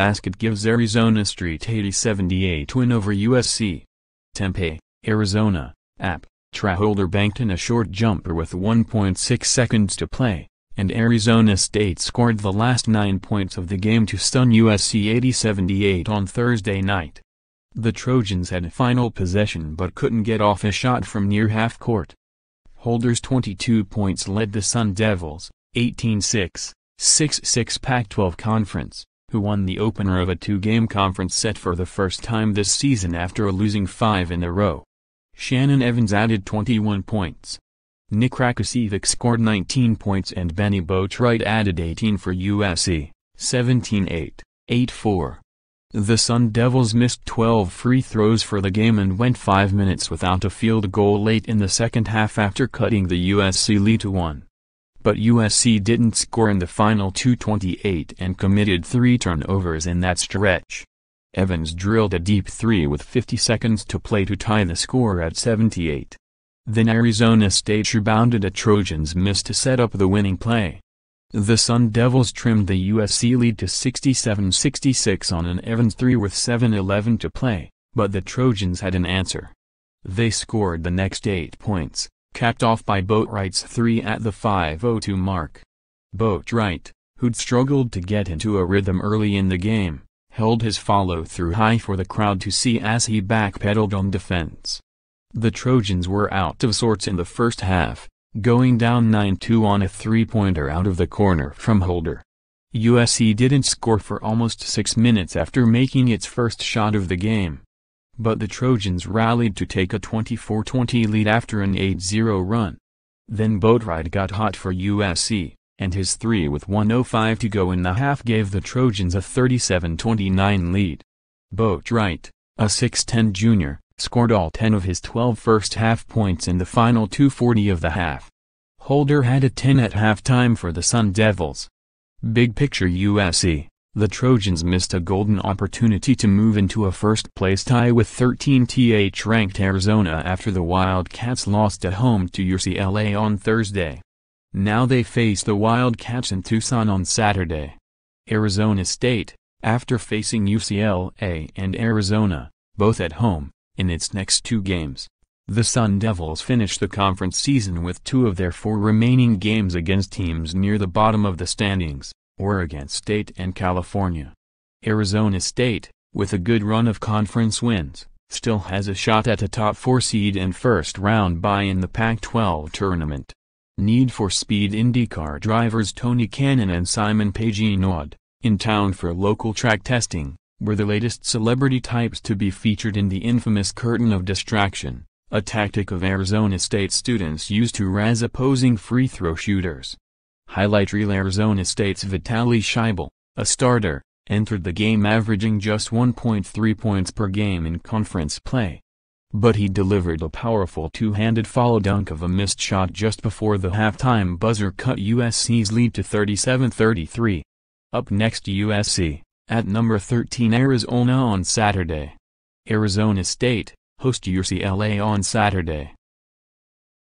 basket gives Arizona Street 8078 win over USC. Tempe, Arizona, app, Traholder banked in a short jumper with 1.6 seconds to play, and Arizona State scored the last nine points of the game to stun USC 8078 on Thursday night. The Trojans had a final possession but couldn't get off a shot from near half court. Holders 22 points led the Sun Devils, 18-6, 6-6 Pac-12 Conference who won the opener of a two-game conference set for the first time this season after losing five in a row. Shannon Evans added 21 points. Nick Rakosevic scored 19 points and Benny Boatwright added 18 for USC, 17-8, 8-4. The Sun Devils missed 12 free throws for the game and went 5 minutes without a field goal late in the second half after cutting the USC lead to 1 but USC didn't score in the final 228 and committed three turnovers in that stretch. Evans drilled a deep three with 50 seconds to play to tie the score at 78. Then Arizona State rebounded a Trojans miss to set up the winning play. The Sun Devils trimmed the USC lead to 67-66 on an Evans 3 with 7-11 to play, but the Trojans had an answer. They scored the next eight points, capped off by Boatwright's three at the 5.02 mark. Boatwright, who'd struggled to get into a rhythm early in the game, held his follow-through high for the crowd to see as he backpedaled on defense. The Trojans were out of sorts in the first half, going down 9-2 on a three-pointer out of the corner from Holder. USC didn't score for almost six minutes after making its first shot of the game but the Trojans rallied to take a 24-20 lead after an 8-0 run. Then Boatwright got hot for USC, and his 3 with 105 to go in the half gave the Trojans a 37-29 lead. Boatright, a 6'10 junior, scored all 10 of his 12 first-half points in the final 240 of the half. Holder had a 10 at halftime for the Sun Devils. Big picture USC the Trojans missed a golden opportunity to move into a first-place tie with 13th ranked Arizona after the Wildcats lost at home to UCLA on Thursday. Now they face the Wildcats in Tucson on Saturday. Arizona State, after facing UCLA and Arizona, both at home, in its next two games, the Sun Devils finish the conference season with two of their four remaining games against teams near the bottom of the standings. Oregon State and California. Arizona State, with a good run of conference wins, still has a shot at a top 4 seed and first round bye in the Pac-12 tournament. Need for Speed IndyCar drivers Tony Cannon and Simon Paginaud, in town for local track testing, were the latest celebrity types to be featured in the infamous curtain of distraction, a tactic of Arizona State students used to razz opposing free throw shooters highlight reel Arizona State's Vitaly Scheibel, a starter, entered the game averaging just 1.3 points per game in conference play. But he delivered a powerful two-handed follow dunk of a missed shot just before the halftime buzzer cut USC's lead to 37-33. Up next USC, at number 13 Arizona on Saturday. Arizona State, host UCLA on Saturday.